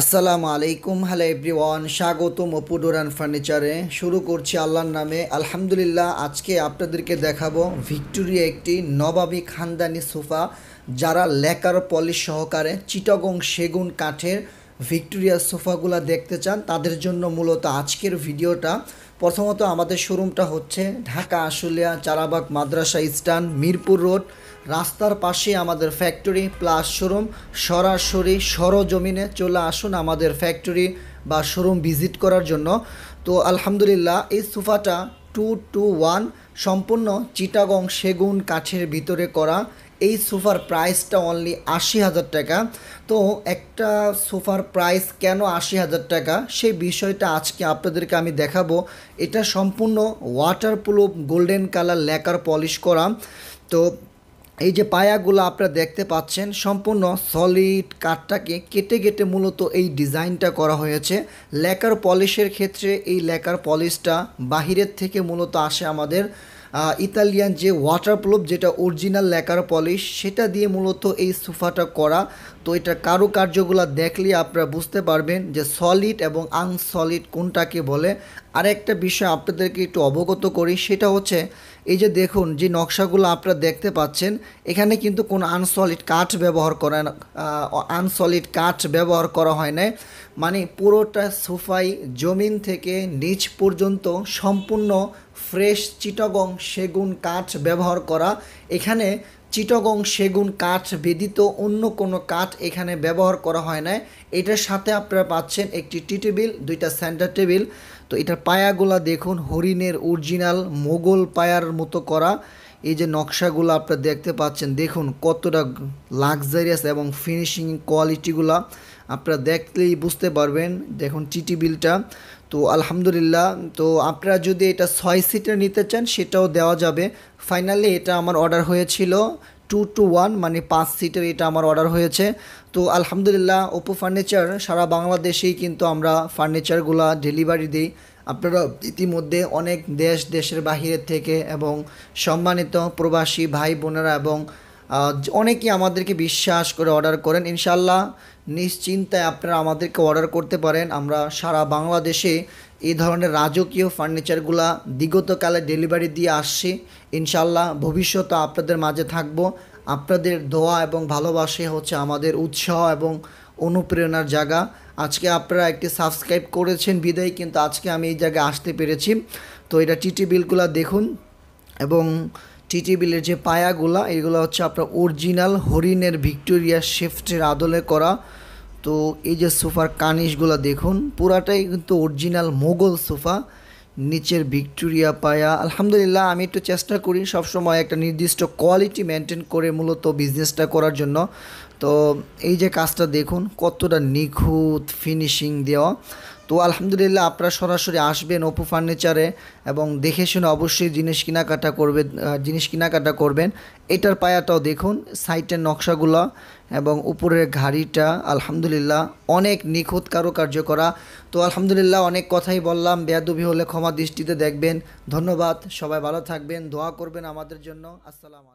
আসসালামু আলাইকুম hello everyone স্বাগতম অপুডোরান ফার্নিচারে শুরু করছি আল্লাহর নামে আলহামদুলিল্লাহ আজকে আপনাদেরকে দেখাবো ভিক্টোরিয়া একটি নবাবী খানদানি সোফা যারা লেকার পলিশ সহকারে চিটাগং সেগুন কাঠের ভিক্টোরিয়া সোফাগুলো দেখতে চান তাদের জন্য মূলত আজকের ভিডিওটা প্রথমত আমাদের শোরুমটা হচ্ছে ঢাকা আশুলিয়া চারাবাগ মাদ্রাসা ইস্টার্ন মিরপুর রোড রাস্তার পাশে আমাদের ফ্যাক্টরি প্লাস শোরুম সরাসরি সরজমিনে চলে আসুন আমাদের ফ্যাক্টরি বা শোরুম ভিজিট করার জন্য তো আলহামদুলিল্লাহ এই সোফাটা টু টু ওয়ান সম্পূর্ণ চিটাগং সেগুন কাঠের ভিতরে করা এই সোফার প্রাইসটা অনলি আশি হাজার টাকা তো একটা সোফার প্রাইস কেন আশি হাজার টাকা সেই বিষয়টা আজকে আপনাদেরকে আমি দেখাবো এটা সম্পূর্ণ waterproof golden colour lacquer polish করা তো এই যে পায়াগুলো আপনারা দেখতে পাচ্ছেন সম্পূর্ণ সলিড কাঠটাকে কেটে কেটে মূলত এই ডিজাইনটা করা হয়েছে লেকার পলিশের ক্ষেত্রে এই লেকার পলিশটা বাহিরের থেকে মূলত আসে আমাদের ইতালিয়ান যে ওয়াটার প্রুফ যেটা অরিজিনাল লেকার পলিশ সেটা দিয়ে মূলত এই সোফাটা করা তো এটা কারুকার্যগুলো দেখলে আপনারা বুঝতে পারবেন যে সলিড এবং আনসলিড কোনটাকে বলে আরেকটা বিষয় আপনাদেরকে একটু অবগত করি সেটা হচ্ছে এই যে দেখুন যে নকশাগুলো আপনারা দেখতে পাচ্ছেন এখানে কিন্তু কোনো আনসলিড কাঠ ব্যবহার করা আনসলিড কাঠ ব্যবহার করা হয় না মানে পুরোটা সোফাই জমিন থেকে নিচ পর্যন্ত সম্পূর্ণ ফ্রেশ চিটগং সেগুন কাঠ ব্যবহার করা এখানে চিটগং সেগুন কাঠ বেদিত অন্য কোনো কাঠ এখানে ব্যবহার করা হয় না এটার সাথে আপনারা পাচ্ছেন একটি টি টেবিল দুইটা সেন্টার টেবিল তো এটার পায়াগুলা দেখুন হরিণের অরিজিনাল মোগল পায়ার মতো করা এই যে নকশাগুলো আপনারা দেখতে পাচ্ছেন দেখুন কতটা লাক্সারিয়াস এবং ফিনিশিং কোয়ালিটিগুলা আপনারা দেখলেই বুঝতে পারবেন দেখুন টি টেবিলটা তো আলহামদুলিল্লাহ তো আপনারা যদি এটা ছয় সিটের নিতে চান সেটাও দেওয়া যাবে ফাইনালি এটা আমার অর্ডার হয়েছিল টু টু ওয়ান মানে পাঁচ সিটের এটা আমার অর্ডার হয়েছে তো আলহামদুলিল্লাহ ওপো ফার্নিচার সারা বাংলাদেশেই কিন্তু আমরা ফার্নিচারগুলা ডেলিভারি দিই আপনারা ইতিমধ্যে অনেক দেশ দেশের বাহিরের থেকে এবং সম্মানিত প্রবাসী ভাই বোনেরা এবং অনেকেই আমাদেরকে বিশ্বাস করে অর্ডার করেন ইনশাল্লাহ নিশ্চিন্তায় আপনারা আমাদেরকে অর্ডার করতে পারেন আমরা সারা বাংলাদেশে এই ধরনের রাজকীয় ফার্নিচারগুলা বিগতকালে ডেলিভারি দিয়ে আসছি ইনশাল্লাহ ভবিষ্যতে আপনাদের মাঝে থাকব আপনাদের দোয়া এবং ভালোবাসে হচ্ছে আমাদের উৎসাহ এবং অনুপ্রেরণার জায়গা আজকে আপনারা একটি সাবস্ক্রাইব করেছেন বিদায় কিন্তু আজকে আমি এই জায়গায় আসতে পেরেছি তো এটা টিটি বিলগুলা দেখুন এবং টিটি বিলের যে পায়াগুলা এগুলো হচ্ছে আপনার অরিজিনাল হরিণের ভিক্টোরিয়া শেফটের আদলে করা তো এই যে সোফার কানিশগুলো দেখুন পুরাটাই কিন্তু অরিজিনাল মোগল সোফা নিচের ভিক্টোরিয়া পায়া আলহামদুলিল্লাহ আমি একটু চেষ্টা করি সবসময় একটা নির্দিষ্ট কোয়ালিটি মেনটেন করে মূলত বিজনেসটা করার জন্য তো এই যে কাজটা দেখুন কতটা নিখুঁত ফিনিশিং দেওয়া তো আলহামদুলিল্লাহ আপনারা সরাসরি আসবেন অপু ফার্নিচারে এবং দেখে শুনে অবশ্যই জিনিস কেনাকাটা করবেন জিনিস কেনাকাটা করবেন এটার পায়াটাও দেখুন সাইটের নকশাগুলো এবং উপরের ঘাড়িটা আলহামদুলিল্লাহ অনেক নিখুঁত কারুকার্য করা তো আলহামদুলিল্লাহ অনেক কথাই বললাম বেয়াদুবি হলে ক্ষমা দৃষ্টিতে দেখবেন ধন্যবাদ সবাই ভালো থাকবেন দোয়া করবেন আমাদের জন্য আসসালাম